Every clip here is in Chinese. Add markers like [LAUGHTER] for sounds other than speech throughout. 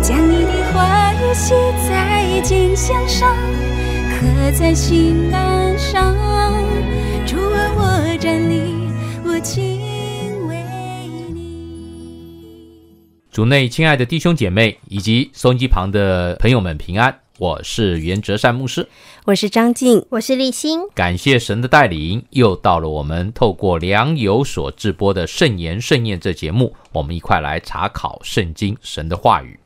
将你的在在上，上。刻心主内亲爱的弟兄姐妹以及收音机旁的朋友们平安，我是袁哲善牧师，我是张静，我是立新。感谢神的带领，又到了我们透过良友所直播的圣言圣宴这节目，我们一块来查考圣经神的话语。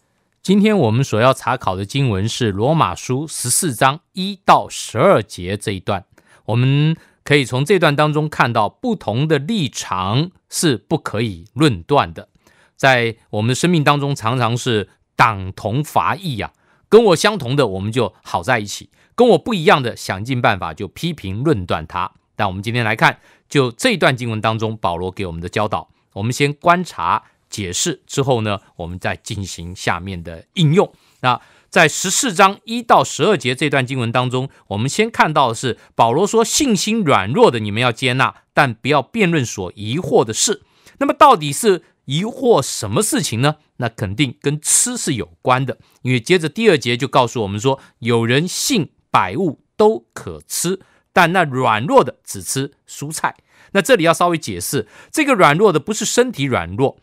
今天我们所要查考的经文是罗马书十四章一到十二节这一段，我们可以从这段当中看到，不同的立场是不可以论断的。在我们的生命当中，常常是党同伐异呀，跟我相同的我们就好在一起，跟我不一样的想尽办法就批评论断他。但我们今天来看，就这段经文当中，保罗给我们的教导，我们先观察。解释之后呢，我们再进行下面的应用。那在十四章一到十二节这段经文当中，我们先看到的是保罗说：“信心软弱的，你们要接纳，但不要辩论所疑惑的事。”那么，到底是疑惑什么事情呢？那肯定跟吃是有关的，因为接着第二节就告诉我们说：“有人信百物都可吃，但那软弱的只吃蔬菜。”那这里要稍微解释，这个软弱的不是身体软弱。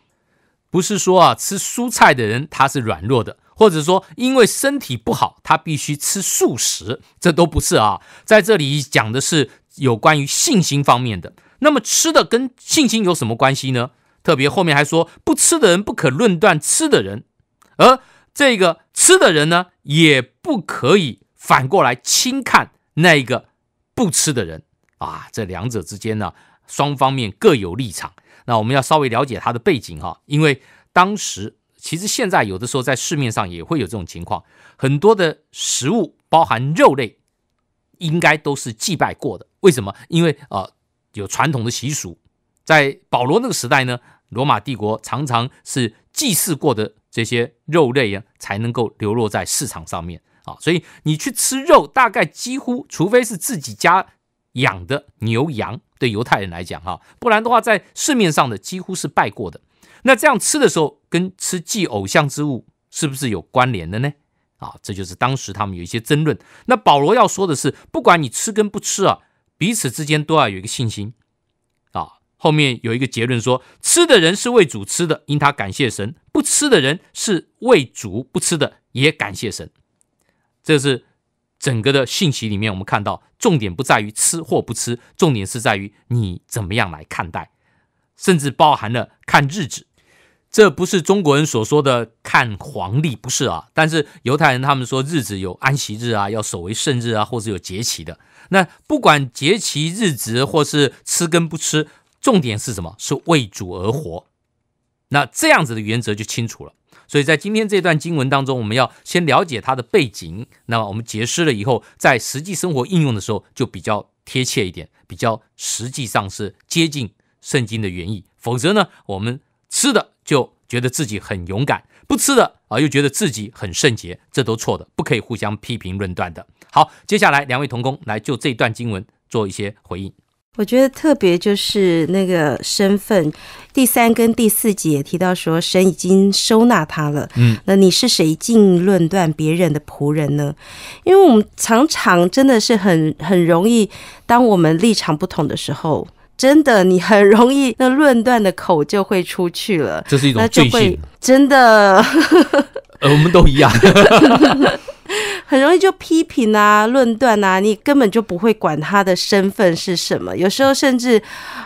不是说啊，吃蔬菜的人他是软弱的，或者说因为身体不好他必须吃素食，这都不是啊。在这里讲的是有关于信心方面的。那么吃的跟信心有什么关系呢？特别后面还说不吃的人不可论断吃的人，而这个吃的人呢，也不可以反过来轻看那个不吃的人啊。这两者之间呢，双方面各有立场。那我们要稍微了解它的背景哈，因为当时其实现在有的时候在市面上也会有这种情况，很多的食物，包含肉类，应该都是祭拜过的。为什么？因为呃有传统的习俗，在保罗那个时代呢，罗马帝国常常是祭祀过的这些肉类啊，才能够流落在市场上面啊。所以你去吃肉，大概几乎除非是自己家。养的牛羊对犹太人来讲，哈，不然的话，在市面上的几乎是拜过的。那这样吃的时候，跟吃祭偶像之物是不是有关联的呢？啊，这就是当时他们有一些争论。那保罗要说的是，不管你吃跟不吃啊，彼此之间都要有一个信心。啊，后面有一个结论说，吃的人是为主吃的，因他感谢神；不吃的人是为主不吃的，也感谢神。这是。整个的信息里面，我们看到重点不在于吃或不吃，重点是在于你怎么样来看待，甚至包含了看日子。这不是中国人所说的看黄历，不是啊。但是犹太人他们说日子有安息日啊，要守为圣日啊，或是有节期的。那不管节期日子或是吃跟不吃，重点是什么？是为主而活。那这样子的原则就清楚了。所以在今天这段经文当中，我们要先了解它的背景。那么我们结识了以后，在实际生活应用的时候就比较贴切一点，比较实际上是接近圣经的原意。否则呢，我们吃的就觉得自己很勇敢，不吃的啊又觉得自己很圣洁，这都错的，不可以互相批评论断的。好，接下来两位同工来就这段经文做一些回应。我觉得特别就是那个身份，第三跟第四节提到说，神已经收纳他了。嗯，那你是谁？进论断别人的仆人呢？因为我们常常真的是很很容易，当我们立场不同的时候，真的你很容易那论断的口就会出去了。这是一种罪性，真的。[LAUGHS] 呃，我们都一样。[LAUGHS] 很容易就批评啊、论断啊，你根本就不会管他的身份是什么。有时候甚至，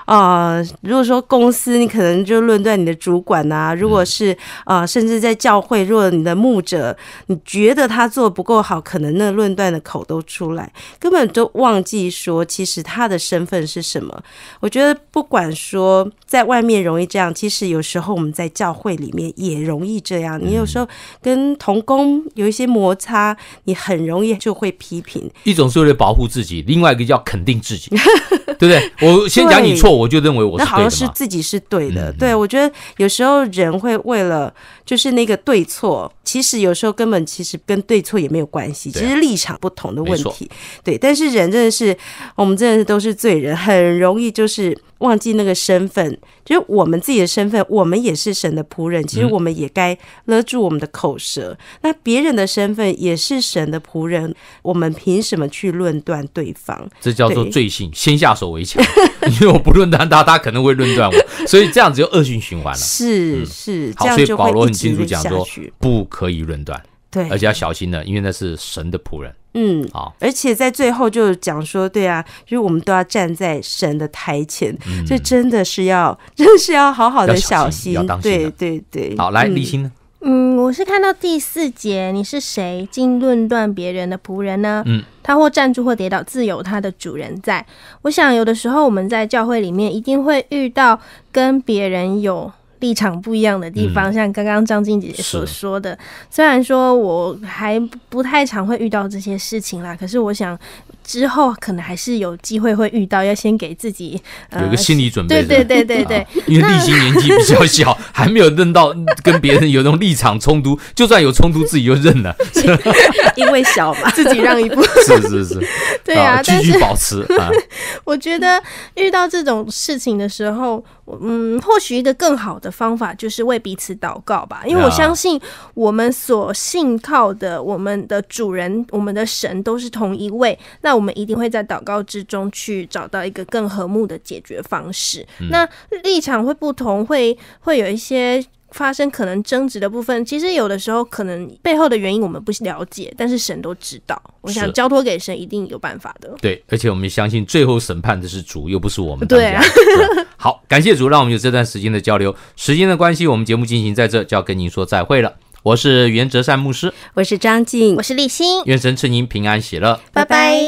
呃，如果说公司，你可能就论断你的主管呐；如果是呃，甚至在教会，若你的牧者，你觉得他做的不够好，可能那论断的口都出来，根本都忘记说其实他的身份是什么。我觉得不管说在外面容易这样，其实有时候我们在教会里面也容易这样。你有时候跟同工有一些摩擦。你很容易就会批评一种是为了保护自己，另外一个叫肯定自己。[LAUGHS] [LAUGHS] 对不对？我先讲你错，我就认为我是那好像是自己是对的。对，我觉得有时候人会为了就是那个对错，其实有时候根本其实跟对错也没有关系，其实立场不同的问题。对，但是人真的是，我们真的是都是罪人，很容易就是忘记那个身份，就是我们自己的身份，我们也是神的仆人，其实我们也该勒住我们的口舌。那别人的身份也是神的仆人，我们凭什么去论断对方？这叫做罪性先下手。围墙，[LAUGHS] 因为我不论断他，他可能会论断我，[LAUGHS] 所以这样子就恶性循环了。是是，好，所以保罗很清楚讲说，不可以论断，对，而且要小心的，因为那是神的仆人。嗯，好，而且在最后就讲说，对啊，就是我们都要站在神的台前，所以真的是要，[LAUGHS] 真是要好好的小心，心。对对对，好，来立心呢。嗯，我是看到第四节，你是谁？经论断别人的仆人呢？嗯，他或站住或跌倒，自有他的主人在。我想，有的时候我们在教会里面一定会遇到跟别人有立场不一样的地方，像刚刚张静姐姐所说的。虽然说我还不太常会遇到这些事情啦，可是我想。之后可能还是有机会会遇到，要先给自己有个心理准备。对对对对对，因为立新年纪比较小，[LAUGHS] 还没有认到跟别人有那种立场冲突，就算有冲突，自己就认了，[LAUGHS] 因为小嘛，[LAUGHS] 自己让一步，是是是，对啊，继续保持。我觉得遇到这种事情的时候，嗯，或许一个更好的方法就是为彼此祷告吧，因为我相信我们所信靠的、我们的主人、我们的神都是同一位。那我们一定会在祷告之中去找到一个更和睦的解决方式。那立场会不同，会会有一些发生可能争执的部分。其实有的时候可能背后的原因我们不了解，但是神都知道。我想交托给神，一定有办法的。对，而且我们相信最后审判的是主，又不是我们对家。好，感谢主，让我们有这段时间的交流。时间的关系，我们节目进行在这就要跟您说再会了。我是袁哲善牧师，我是张静，我是立新。愿神赐您平安喜乐，拜拜。